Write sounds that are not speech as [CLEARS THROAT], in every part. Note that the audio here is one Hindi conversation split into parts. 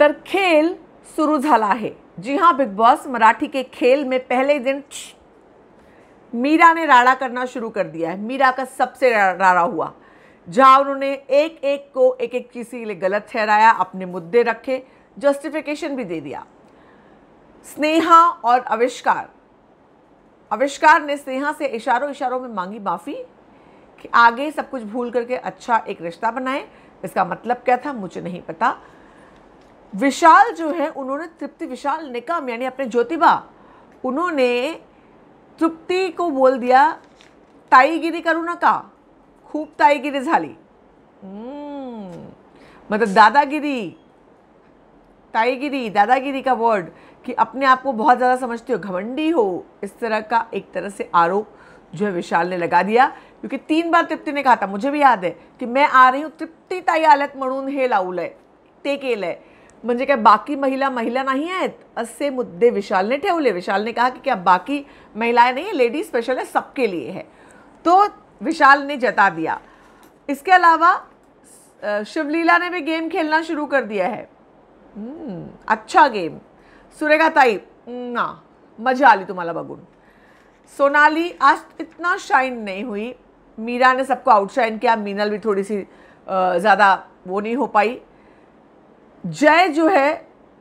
तर खेल सुरू झाला है जी हाँ बिग बॉस मराठी के खेल में पहले दिन मीरा ने राड़ा करना शुरू कर दिया है मीरा का सबसे राड़ा हुआ जहाँ उन्होंने एक एक को एक एक चीज़ के लिए गलत ठहराया अपने मुद्दे रखे जस्टिफिकेशन भी दे दिया स्नेहा और अविष्कार अविष्कार ने स्नेहा से इशारों इशारों में मांगी माफ़ी कि आगे सब कुछ भूल करके अच्छा एक रिश्ता बनाएं इसका मतलब क्या था मुझे नहीं पता विशाल जो है उन्होंने तृप्ति विशाल निकम यानी अपने ज्योतिबा उन्होंने तृप्ति को बोल दिया ताईगिरी करू का खूब ताईगिरी झाली हम्म, मतलब दादागिरी ताईगिरी दादागिरी का वर्ड कि अपने आप को बहुत ज़्यादा समझते हो घमंडी हो इस तरह का एक तरह से आरोप जो है विशाल ने लगा दिया क्योंकि तीन बार तृप्ति ने कहा था मुझे भी याद है कि मैं आ रही हूँ तृप्ति ताई आलत मणून हे लावलं है ते केलं आहे म्हणजे काय बाकी महिला महिला नाही आहेत असे मुद्दे विशालने ठेवले विशालने कहा कि क्या बाकी महिलाएं नहीं है लेडीज स्पेशल है सबके लिए है तो विशाल ने जता दिया इसके अलावा शिवलीला ने भी गेम खेलना शुरू कर दिया है हम्म, अच्छा गेम सुरेखा ताई ना मजा आली तुम्हाला बघून सोनाली आज इतना शाइन नहीं हुई मीरा ने सबको आउटशाइन किया मीनल भी थोड़ी सी ज़्यादा वो नहीं हो पाई जय जो है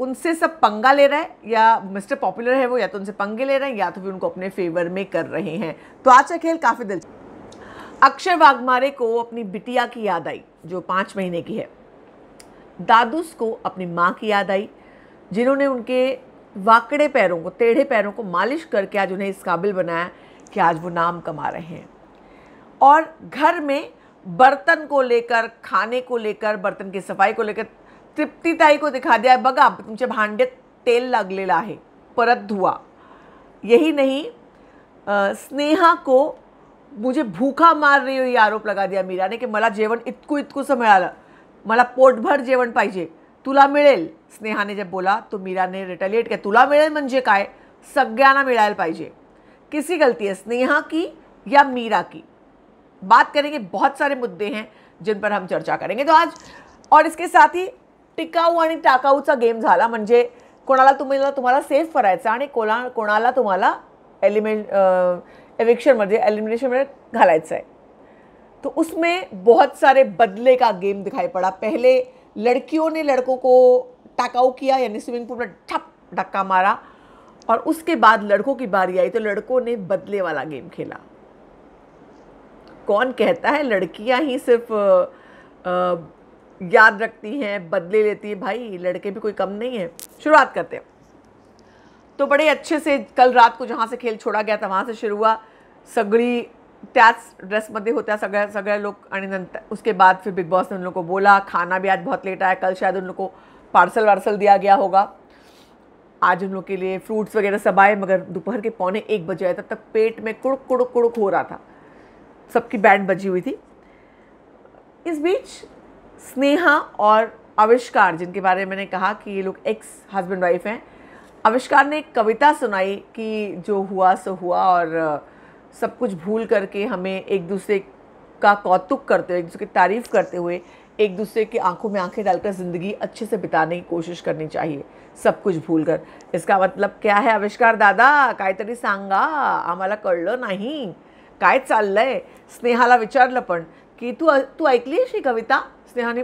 उनसे सब पंगा ले रहा है या मिस्टर पॉपुलर है वो या तो उनसे पंगे ले रहे हैं या तो फिर उनको अपने फेवर में कर रहे हैं तो आज का खेल काफ़ी दिल अक्षय वाघमारे को अपनी बिटिया की याद आई जो पाँच महीने की है दादूस को अपनी माँ की याद आई जिन्होंने उनके वाकड़े पैरों को टेढ़े पैरों को मालिश करके आज उन्हें इस काबिल बनाया कि आज वो नाम कमा रहे हैं और घर में बर्तन को लेकर खाने को लेकर बर्तन की सफाई को लेकर तृप्तिताई को दिखा दिया बगा तुम्हें भांडे तेल लागलेलं है परत धुआ यही नहीं आ, स्नेहा को मुझे भूखा मार रही हो ये आरोप लगा दिया मीरा ने कि मेरा जेवन इतकू इतकूस मिला माला पोटभर जेवन पाइजे तुला स्नेहा ने जब बोला तो मीरा ने रिटेलिएट किया तुला मिले मजे का सगळ्यांना मिळायला पाइजे किसी गलती है स्नेहा की या मीरा की बात करेंगे बहुत सारे मुद्दे हैं जिन पर हम चर्चा करेंगे तो आज और इसके साथ ही टिकाऊ आणि टाकाऊचा गेम झाला म्हणजे कोणाला तुम्हाला तुम्हाला सेव्ह करायचं आणि कोणा कोणाला तुम्हाला एलिमेंट एविक्शनमध्ये एलिमिनेशन घालायचं है तो उसमें बहुत सारे बदले का गेम दिखाई पड़ा पहले लड़कियों ने लड़कों को टाकाऊ किया यानी स्विमिंग पूल में ठप धक्का मारा और उसके बाद लड़कों की बारी आई तो लड़कों ने बदले वाला गेम खेला कौन कहता है लड़कियां ही सिर्फ आ, आ, याद रखती हैं बदले लेती हैं भाई लड़के भी कोई कम नहीं है शुरुआत करते हैं तो बड़े अच्छे से कल रात को जहाँ से खेल छोड़ा गया था वहाँ से शुरू हुआ सगड़ी टैच ड्रेस मध्य होता है सगड़ा आणि लोग उसके बाद फिर बिग बॉस ने उन लोग को बोला खाना भी आज बहुत लेट आया कल शायद उन लोग को पार्सल वार्सल दिया गया होगा आज उन लोग के लिए फ्रूट्स वगैरह सब आए मगर दोपहर के पौने एक बजे आए तब तक पेट में कुड़क कुड़ कुड़क हो रहा था सबकी बैंड बजी हुई थी इस बीच स्नेहा और आविष्कार जिनके बारे में मैंने कहा कि ये लोग एक्स हस्बैंड वाइफ हैं आविष्कार ने एक कविता सुनाई कि जो हुआ सो हुआ और सब कुछ भूल करके हमें एक दूसरे का कौतुक करते हुए एक दूसरे की तारीफ़ करते हुए एक दूसरे की आंखों में आंखें डालकर ज़िंदगी अच्छे से बिताने की कोशिश करनी चाहिए सब कुछ भूल कर इसका मतलब क्या है आविष्कार दादा काहीतरी सांगा आम्हाला कळलं नाही काय चाललंय स्नेहाला विचारलं पण की तू तू ऐकली आहेस ही कविता स्नेहाने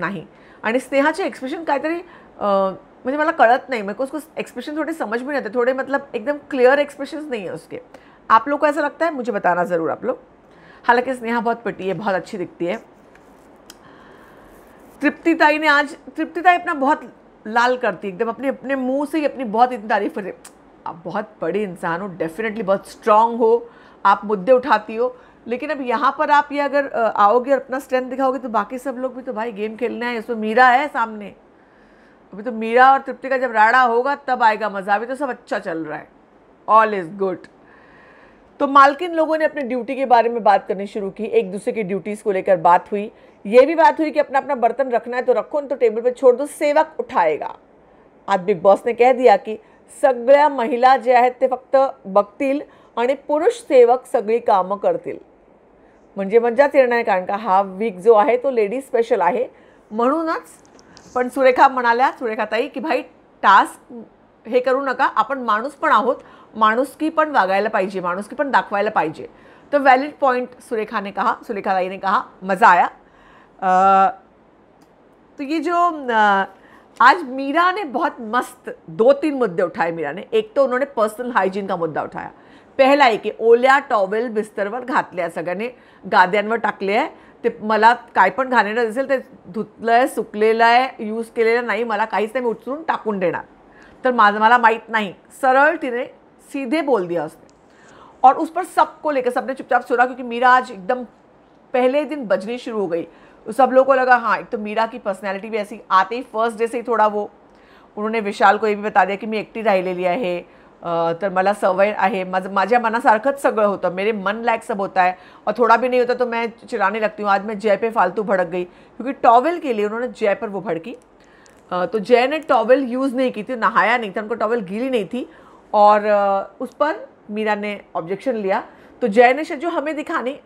नाही आणि स्नेहाचे एक्सप्रेशन काहीतरी म्हणजे मला कळत नाही मेरे को उसको एक्सप्रेशन थोड़े समझ में नहीं आते थोड़े मतलब एकदम क्लियर एक्सप्रेशन नहीं है उसके आप लोग को ऐसा लगता है मुझे बताना ज़रूर आप लोग हालांकि स्नेहा बहुत पटी है बहुत अच्छी दिखती है तृप्तिताई ने आज तृप्तिताई अपना बहुत लाल करती है एकदम अपने अपने मुंह से ही अपनी बहुत इतनी तारीफ करती आप बहुत बड़े इंसान हो डेफिनेटली बहुत स्ट्रांग हो आप मुद्दे उठाती हो लेकिन अब यहाँ पर आप ये अगर आओगे और अपना स्ट्रेंथ दिखाओगे तो बाकी सब लोग भी तो भाई गेम खेलना है इसमें मीरा है सामने अभी तो मीरा और तृप्ति का जब राड़ा होगा तब आएगा मज़ा अभी तो सब अच्छा चल रहा है ऑल इज़ गुड तो मालकिन लोगों ने अपनी ड्यूटी के बारे में बात करनी शुरू की एक दूसरे की ड्यूटीज़ को लेकर बात हुई ये भी बात हुई कि अपना अपना बर्तन रखना है तो रखो नहीं तो टेबल पर छोड़ दो सेवक उठाएगा आज बिग बॉस ने कह दिया कि सगड़ा महिला जे है ते फक्त बगतील और पुरुष सेवक सगड़ी काम करतील म्हणजे मज्जाच येणार आहे कारण का हा वीक जो आहे तो लेडीज स्पेशल आहे म्हणूनच पण सुरेखा म्हणाल्या सुरेखाताई की भाई टास्क हे करू नका आपण माणूस पण आहोत माणुसकी पण वागायला पाहिजे माणुसकी पण दाखवायला पाहिजे तो वैलिड पॉइंट सुरेखा ने कहा सुरेखा ने कहा मज़ा आया तो ये जो आज मीरा ने बहुत मस्त दो तीन मुद्दे उठाए मीरा ने एक तो उन्होंने पर्सनल हाइजीन का मुद्दा उठाया पहला एक कि ओल्या टॉवेल बिस्तरवर घात सगळ्यांनी गाद्यांवर टाकले आहे टाकले मला काय पण घाणेरडं धुतल है सुकले आहे सुकलेलं आहे यूज के लिए नहीं मैं का ही उचल टाकून देना तो माला मला नहीं नाही सरल तिने सीधे बोल दिया उसने और उस पर सबको लेकर सबने चुपचाप सुना क्योंकि मीरा आज एकदम पहले दिन बजनी शुरू हो गई सब लोगों को लगा हाँ एक तो मीरा की पर्सनैलिटी भी ऐसी आते ही फर्स्ट डे से ही थोड़ा वो उन्होंने विशाल को ये भी बता दिया कि मैं एकटी लिया है अं, तर मला सवय है मज माझ्या मनासारखंच सगळं होतं मेरे मन लैक सब होता है और थोड़ा भी नहीं होता तो मैं चिराने लगती हूँ आज मैं जय पे फालतू भड़क गई क्योंकि टॉवल के लिए उन्होंने जय पर वो भड़की अं, तो जय ने टॉवल यूज़ नहीं की थी नहाया नहीं था उनको टॉवल गीली नहीं थी और अं, उस पर मीरा ने ऑब्जेक्शन लिया तो जय ने जो हमें दिखानी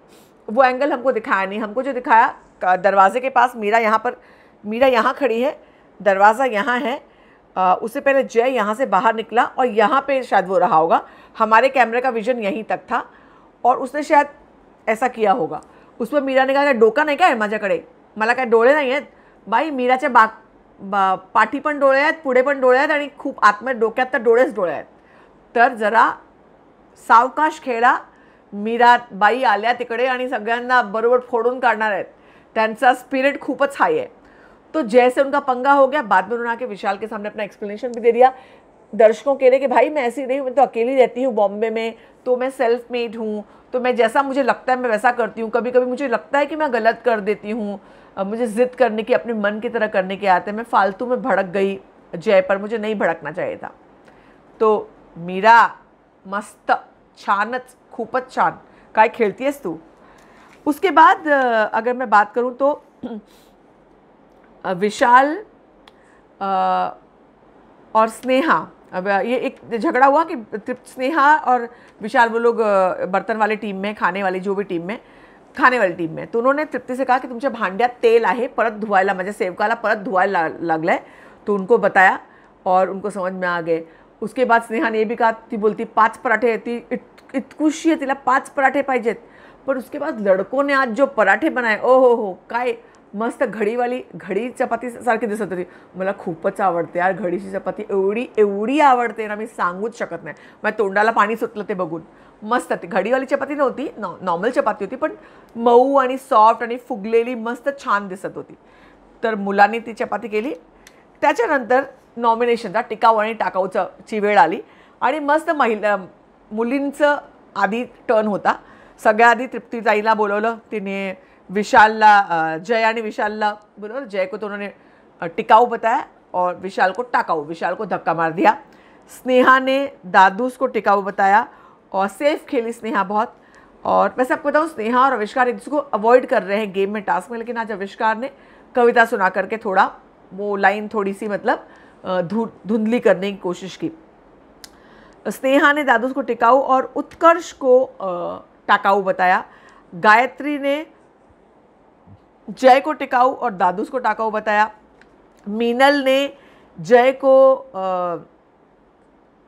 वो एंगल हमको दिखाया नहीं हमको जो दिखाया दरवाजे के पास मीरा यहाँ पर मीरा यहाँ खड़ी है दरवाज़ा यहाँ है उससे पहले जय यहाँ से बाहर निकला और यहाँ पे शायद वो रहा होगा हमारे कैमरे का विज़न यहीं तक था और उसने शायद ऐसा किया होगा उस पर मीरा ने कहा डोका नहीं क्या है माझ्याकडे मला काय डोळे नाही आहेत बाई मीराच्या बाग बा पाठी पण डोळे आहेत पुढे पण डोळे आहेत आणि खूप आतमध्ये डोक्यात तर डोळेच डोळे आहेत तर जरा सावकाश खेळा मीरा बाई आल्या तिकडे आणि सगळ्यांना बरोबर फोडून काढणार आहेत त्यांचा स्पिरिट खूपच हाय आहे तो जैसे उनका पंगा हो गया बाद में उन्होंने आके विशाल के सामने अपना एक्सप्लेनेशन भी दे दिया दर्शकों कह रहे कि भाई मैं ऐसी नहीं मैं तो अकेली रहती हूँ बॉम्बे में तो मैं सेल्फ मेड हूँ तो मैं जैसा मुझे लगता है मैं वैसा करती हूँ कभी कभी मुझे लगता है कि मैं गलत कर देती हूँ मुझे ज़िद करने की अपने मन की तरह करने के आते हैं मैं फालतू में भड़क गई जय पर मुझे नहीं भड़कना चाहिए था तो मीरा मस्त छानत खूपत छान काय खेलती है तू उसके बाद अगर मैं बात करूँ तो [CLEARS THROAT] विशाल और स्नेहा अब ये एक झगड़ा हुआ कि तृप्त स्नेहा और विशाल वो लोग बर्तन वाले टीम में खाने वाली जो भी टीम में खाने वाली टीम में तो उन्होंने तृप्ति से कहा कि तुम्हें भांड्या तेल आहे परत धुआला म्हणजे सेवकाला परत धुआ लग आहे तो उनको बताया और उनको समझ में आ गए उसके बाद स्नेहा ने ये भी कहा ती बोलती पाँच पराठे ती इत इतकुशी है तिला पाँच पराठे पाइजे पर उसके बाद लड़कों ने आज जो पराठे बनाए ओ हो हो काय मस्त घडीवाली घडी चपातीसारखी दिसत होती मला खूपच आवडते यार घडीची चपाती एवढी एवढी आवडते ना मी सांगूच शकत नाही मग तोंडाला पाणी सुटलं ते बघून मस्त ती घडीवाली चपाती नव्हती नॉ नॉर्मल चपाती होती पण मऊ आणि सॉफ्ट आणि फुगलेली मस्त छान दिसत होती तर मुलांनी ती चपाती केली त्याच्यानंतर नॉमिनेशनचा टिकाऊ आणि टाकाऊचं ची वेळ आली आणि मस्त महिला मुलींचं आधी टर्न होता सगळ्या आधी तृप्तीताईला बोलवलं तिने विशाला जय यानी विशाला बोलो जय को तो उन्होंने टिकाऊ बताया और विशाल को टाकाऊ विशाल को धक्का मार दिया स्नेहा ने दादूस को टिकाऊ बताया और सेफ खेली स्नेहा बहुत और वैसे आपको बताऊँ स्नेहा और आविष्कार एक दूसरे को अवॉइड कर रहे हैं गेम में टास्क में लेकिन आज आविष्कार ने कविता सुना करके थोड़ा वो लाइन थोड़ी सी मतलब धुंधली करने की कोशिश की स्नेहा ने दादूस को टिकाऊ और उत्कर्ष को टाकाऊ बताया गायत्री ने जय को टिकाऊ और दादूस को टाकाऊ बताया मीनल ने जय को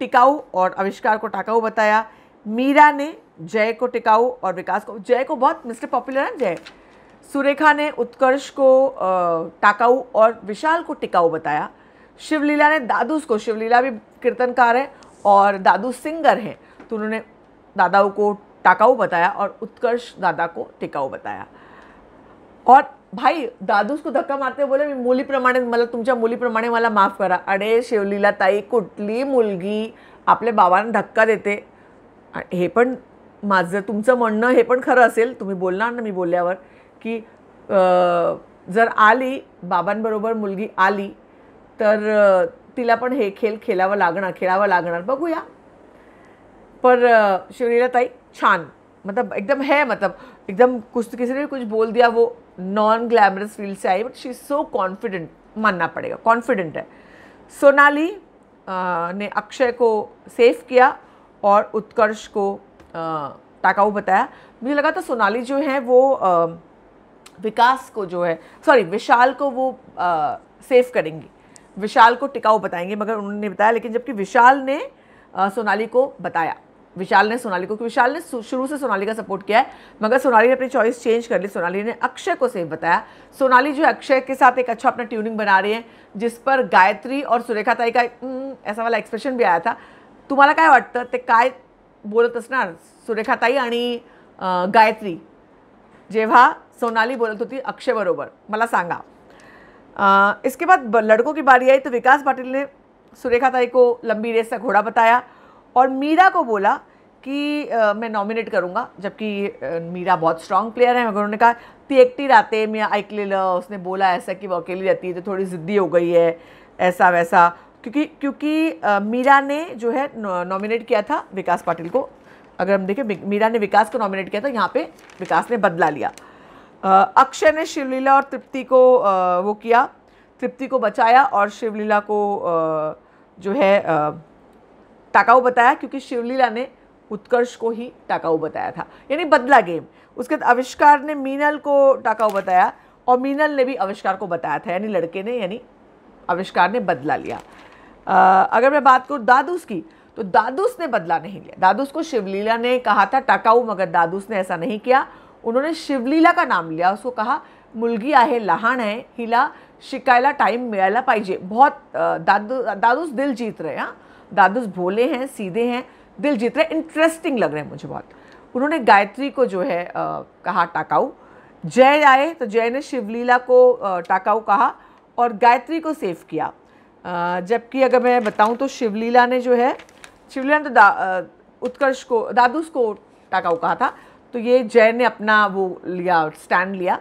टिकाऊ और आविष्कार को टाकाऊ बताया मीरा ने जय को टिकाऊ और विकास को जय को बहुत मिस्टर पॉपुलर है जय सुरेखा ने उत्कर्ष को टाकाऊ और विशाल को टिकाऊ बताया शिवलीला ने दादूस को शिवलीला भी कीर्तनकार है और दादू सिंगर हैं तो उन्होंने दादाऊ को टाकाऊ बताया और उत्कर्ष दादा को टिकाऊ बताया और भाई दादूस को धक्का मारते बोले मी मुलीप्रमाणे मला तुमच्या मुलीप्रमाणे मला माफ करा अरे शिवलीला ताई कुठली मुलगी आपल्या बाबांना धक्का देते हे पण माझं तुमचं म्हणणं हे पण खरं असेल तुम्ही बोलणार ना मी बोलल्यावर की जर आली बाबांबरोबर मुलगी आली तर तिला पण हे खेळ खेळावं लागणार खेळावं लागणार बघूया पर शिवलीला ताई छान मतलब एकदम है मतलब एकदम कुछ तो किसी ने कुछ बोल दिया वो नॉन ग्लैमरस फील्ड से आई but she is so confident मानना पड़ेगा कॉन्फिडेंट है सोनाली ने अक्षय को सेफ किया और उत्कर्ष को टाकाऊ बताया मुझे लगा था सोनाली जो है वो आ, विकास को जो है सॉरी विशाल को वो आ, करेंगी विशाल को टिकाऊ बताएंगे मगर उन्होंने बताया लेकिन जबकि विशाल ने सोनाली को बताया विशाल ने सोनाली को क्योंकि विशाल ने शुरू से सोनाली का सपोर्ट किया है मगर सोनाली ने अपनी चॉइस चेंज कर ली सोनाली ने अक्षय को सेफ बताया सोनाली जो अक्षय के साथ एक अच्छा अपना ट्यूनिंग बना रही है जिस पर गायत्री और सुरेखा ताई का हम्म, ऐसा वाला एक्सप्रेशन भी आया था तुम्हारा क्या वाटतं ते काय बोलत असणार सुरेखा ताई आणि गायत्री जेव्हा सोनाली बोलत होती अक्षय मला सांगा आ, इसके बाद लड़कों की बारी आई तो विकास पाटिल ने सुरेखा ताई को लंबी रेस का घोड़ा बताया और मीरा को बोला कि आ, मैं नॉमिनेट करूँगा जबकि मीरा बहुत स्ट्रांग प्लेयर है मगर उन्होंने कहा ती एकटी राते मैं ऐकलेलं उसने बोला ऐसा कि वो अकेली रहती है तो थोड़ी ज़िद्दी हो गई है ऐसा वैसा क्योंकि क्योंकि आ, मीरा ने जो है नॉमिनेट किया था विकास पाटिल को अगर हम देखें मीरा ने विकास को नॉमिनेट किया था यहाँ पर विकास ने बदला लिया अक्षय ने शिवलीला और तृप्ति को आ, वो किया तृप्ति को बचाया और शिवलीला को आ, जो है टाकाऊ बताया क्योंकि शिवलीला ने उत्कर्ष को ही टाकाऊ बताया था यानी बदला गेम उसके बाद आविष्कार ने मीनल को टाकाऊ बताया और मीनल ने भी आविष्कार को बताया था यानी लड़के ने यानी आविष्कार ने बदला लिया आ, अगर मैं बात करूँ दादूस की तो दादूस ने बदला नहीं लिया दादूस को शिवलीला ने कहा था टाकाऊ मगर दादूस ने ऐसा नहीं किया उन्होंने शिवलीला का नाम लिया उसको कहा मुलगी आहे लहान है हिला शिकायला टाइम मिळायला पाइजे बहुत दादू दादूस दिल जीत रहे हैं हाँ। दादूस भोले हैं सीधे हैं दिल जीत रहे इंटरेस्टिंग लग रहे हैं मुझे बहुत उन्होंने गायत्री को जो है आ, कहा टाकाऊ जय आए तो जय ने शिवलीला को टाकाऊ कहा और गायत्री को सेव किया जबकि अगर मैं बताऊं तो शिवलीला ने जो है शिवलीला ने तो दा, उत्कर्ष को दादूस को टाकाऊ कहा था तो ये जय ने अपना वो लिया स्टैंड लिया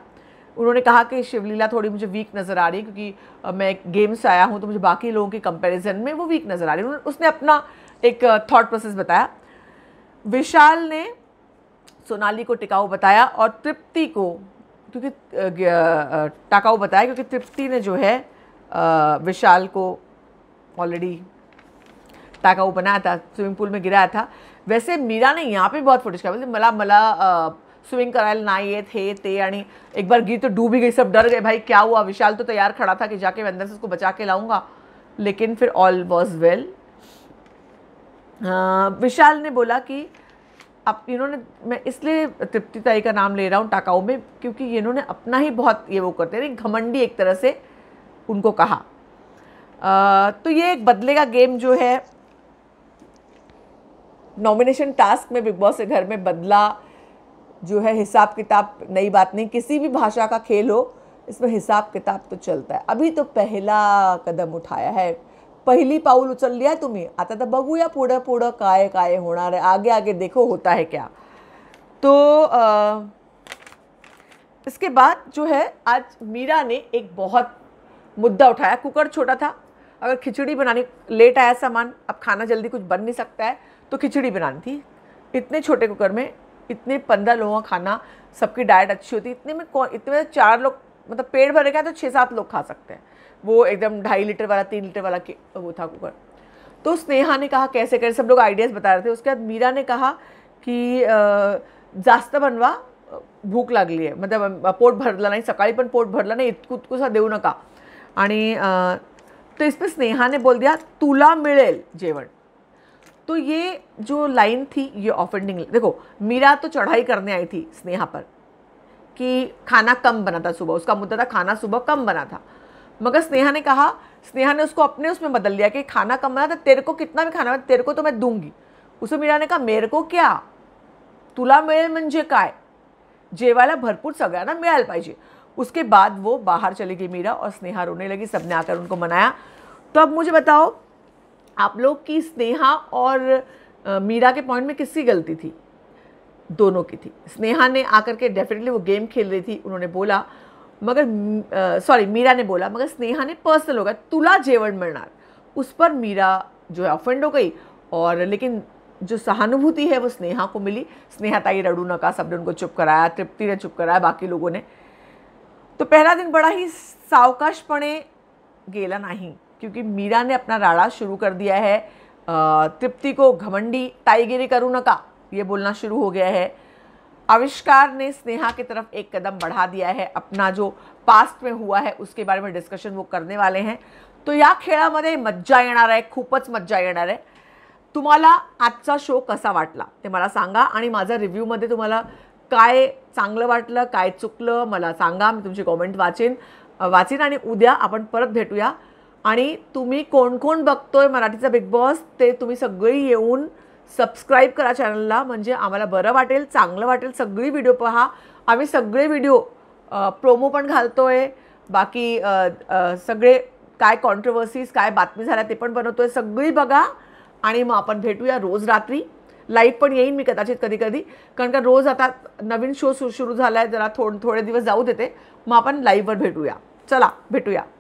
उन्होंने कहा कि शिवलीला थोड़ी मुझे वीक नज़र आ रही है क्योंकि मैं गेम से आया हूँ तो मुझे बाकी लोगों के कंपैरिजन में वो वीक नज़र आ रही है उसने अपना एक थॉट प्रोसेस बताया विशाल ने सोनाली को टिकाऊ बताया और तृप्ति को क्योंकि टिकाऊ बताया क्योंकि तृप्ति ने जो है विशाल को ऑलरेडी टाकाऊ बनाया था स्विमिंग पूल में गिराया था वैसे मीरा ने यहाँ पे बहुत फुटेज किया मतलब मला मला स्विंग कराए ना ये थे ते यानी एक बार गिर तो डूबी गई सब डर गए भाई क्या हुआ विशाल तो तैयार खड़ा था कि जाके मैं अंदर से उसको बचा के लाऊंगा लेकिन फिर ऑल वॉज वेल विशाल ने बोला कि अब इन्होंने मैं इसलिए तृप्ति ताई का नाम ले रहा हूँ टाकाऊ में क्योंकि इन्होंने अपना ही बहुत ये वो करते हैं घमंडी एक तरह से उनको कहा आ, तो ये एक बदले का गेम जो है नॉमिनेशन टास्क में बिग बॉस के घर में बदला जो है हिसाब किताब नई बात नहीं किसी भी भाषा का खेल हो इसमें हिसाब किताब तो चलता है अभी तो पहला कदम उठाया है पाउल उचल लिया है तुम्हें आता बगू या पूड़ा पुढं काय काय होना रहे आगे आगे देखो होता है क्या तो आ, इसके बाद जो है आज मीरा ने एक बहुत मुद्दा उठाया कुकर छोटा था अगर खिचड़ी बनाने लेट आया सामान अब खाना जल्दी कुछ बन नहीं सकता है तो खिचड़ी बनानी थी इतने छोटे कुकर में इतने पंद्रह लोगों का खाना सबकी डाइट अच्छी होती है इतने में कौन इतने में चार लोग मतलब पेट भरेगा तो छः सात लोग खा सकते हैं वो एकदम ढाई लीटर वाला तीन लीटर वाला वो था कुकर तो स्नेहा ने कहा कैसे करें सब लोग आइडियाज़ बता रहे थे उसके बाद मीरा ने कहा कि जास्त बनवा भूक लागली आहे मतलब पोट भरलं नाही सकाळी पण पोट भरलं नाही इतकू सा देऊ नका आणि तो इसमें स्नेहाने बोल दिया तुला मिळेल जेवण तो ये जो लाइन थी ये ऑफेंडिंग देखो मीरा तो चढ़ाई करने आई थी स्नेहा पर कि खाना कम बना था सुबह उसका मुद्दा था खाना सुबह कम बना था मगर स्नेहा ने कहा स्नेहा ने उसको अपने उसमें बदल लिया कि खाना कम बना था तेरे को कितना भी खाना बना तेरे को तो मैं दूंगी उसे मीरा ने कहा मेरे को क्या तुला मिळेल म्हणजे काय जेवायला भरपूर सगळ्यांना मिळायला पाहिजे उसके बाद वो बाहर चली गई मीरा और स्नेहा रोने लगी सबने आकर उनको मनाया तो अब मुझे बताओ आप लोग की स्नेहा और मीरा के पॉइंट में किसकी गलती थी दोनों की थी स्नेहा ने आकर के डेफिनेटली वो गेम खेल रही थी उन्होंने बोला मगर सॉरी मीरा ने बोला मगर स्नेहा ने पर्सनल होगा तुला जेवर मरणार उस पर मीरा जो है ऑफेंड हो गई और लेकिन जो सहानुभूति है वो स्नेहा को मिली स्नेहा ताई रड़ू नका सब ने उनको चुप कराया तृप्ति ने चुप कराया बाकी लोगों ने तो पहला दिन बड़ा ही सावकाशपणे गेला नहीं क्योंकि मीरा ने अपना राड़ा शुरू कर दिया है तृप्ति को घमंडी ताईगिरी का ये बोलना शुरू हो गया है आविष्कार ने स्नेहा की तरफ एक कदम बढ़ा दिया है अपना जो पास्ट में हुआ है उसके बारे में डिस्कशन वो करने वाले हैं तो या खेळामध्ये मज्जा येणार आहे खूपच मज्जा येणार आहे तुम्हाला आजचा शो कसा वाटला ते मला सांगा आणि रिव्यू रिव्ह्यूमध्ये तुम्हाला काय चांगलं वाटलं काय चुकलं मला सांगा मी तुमची कॉमेंट वाचेन वाचेन आणि उद्या आपण परत भेटूया आणि तुम्ही कोण कोण बघतोय मराठीचा बिग बॉस ते तुम्ही सगळी येऊन सबस्क्राईब करा चॅनलला म्हणजे आम्हाला बरं वाटेल चांगलं वाटेल सगळी व्हिडिओ पहा आम्ही सगळे व्हिडिओ प्रोमो पण घालतो आहे बाकी आ, सगळे काय कॉन्ट्रोवर्सीज काय बातमी झाल्या ते पण बनवतो आहे सगळी बघा आणि मग आपण भेटूया रोज रात्री लाईव्ह पण येईन मी कदाचित कधी कधी कारण का रोज आता नवीन शो सुरू सुरू झाला आहे जरा थोड थोडे दिवस जाऊ देते मग आपण लाईव्हवर भेटूया चला भेटूया